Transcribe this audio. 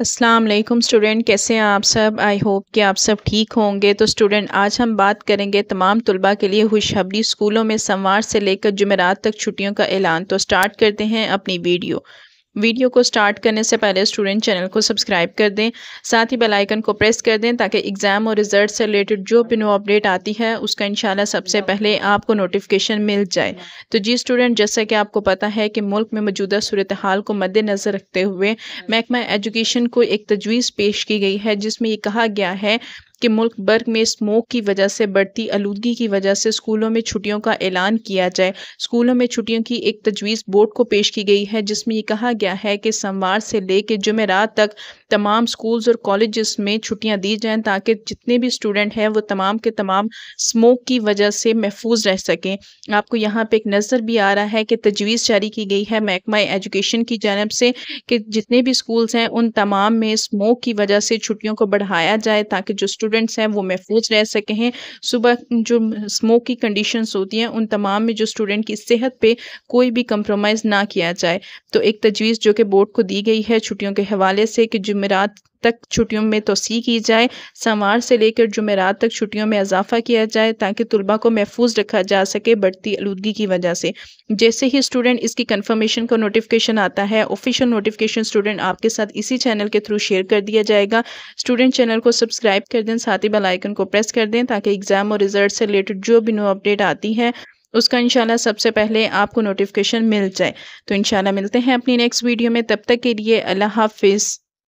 अस्सलाम वालेकुम स्टूडेंट कैसे हैं आप सब आई होप कि आप सब ठीक होंगे तो स्टूडेंट आज हम बात करेंगे तमाम तलबा के लिए खुशहबरी स्कूलों में सोमवार से लेकर जुमेरात तक छुट्टियों का ऐलान तो स्टार्ट करते हैं अपनी वीडियो वीडियो को स्टार्ट करने से पहले स्टूडेंट चैनल को सब्सक्राइब कर दें साथ ही बेल आइकन को प्रेस कर दें ताकि एग्ज़ाम और रिजल्ट से रिलेटेड जो भी न्यू अपडेट आती है उसका इंशाल्लाह सबसे पहले आपको नोटिफिकेशन मिल जाए तो जी स्टूडेंट जैसा कि आपको पता है कि मुल्क में मौजूदा सूरत हाल को मद्देनज़र रखते हुए महकमा एजुकेशन को एक तजवीज़ पेश की गई है जिसमें ये कहा गया है कि मुल्क भर में स्मोक की वजह से बढ़ती आलूदगी की वजह से स्कूलों में छुट्टियों का ऐलान किया जाए स्कूलों में छुट्टियों की एक तजवीज़ बोर्ड को पेश की गई है जिसमें ये कहा गया है कि सोमवार से लेकर जुमेरात तक तमाम स्कूल्स और कॉलेज़ में छुट्टियाँ दी जाएँ ताकि जितने भी स्टूडेंट हैं वो तमाम के तमाम स्मोक की वजह से महफूज रह सकें आपको यहाँ पर एक नज़र भी आ रहा है कि तजवीज़ जारी की गई है महकमा एजुकेशन की जानब से कि जितने भी स्कूल्स हैं उन तमाम में स्मोक की वजह से छुट्टियों को बढ़ाया जाए ताकि जो स्टूडेंट्स हैं वो महफूज रह सके हैं सुबह जो स्मोक की कंडीशंस होती हैं उन तमाम में जो स्टूडेंट की सेहत पे कोई भी कम्प्रोमाइज़ ना किया जाए तो एक तजवीज़ जो कि बोर्ड को दी गई है छुट्टियों के हवाले से कि जुमेरात तक छुट्टियों में तोसी की जाए सोमवार से लेकर जुमेरात तक छुट्टियों में इजाफा किया जाए ताकि तलबा को महफूज रखा जा सके बढ़ती आलूदगी की वजह से जैसे ही स्टूडेंट इसकी कंफर्मेशन का नोटिफिकेशन आता है ऑफिशियल नोटिफिकेशन स्टूडेंट आपके साथ इसी चैनल के थ्रू शेयर कर दिया जाएगा स्टूडेंट चैनल को सब्सक्राइब कर दें साथ ही बेलाइकन को प्रेस कर दें ताकि एग्ज़ाम और रिजल्ट से रिलेटेड जो भी न्यू अपडेट आती है उसका इंशाल्लाह सबसे पहले आपको नोटिफिकेशन मिल जाए तो इंशाल्लाह मिलते हैं अपनी नेक्स्ट वीडियो में तब तक के लिए अल्लाह हाफिज़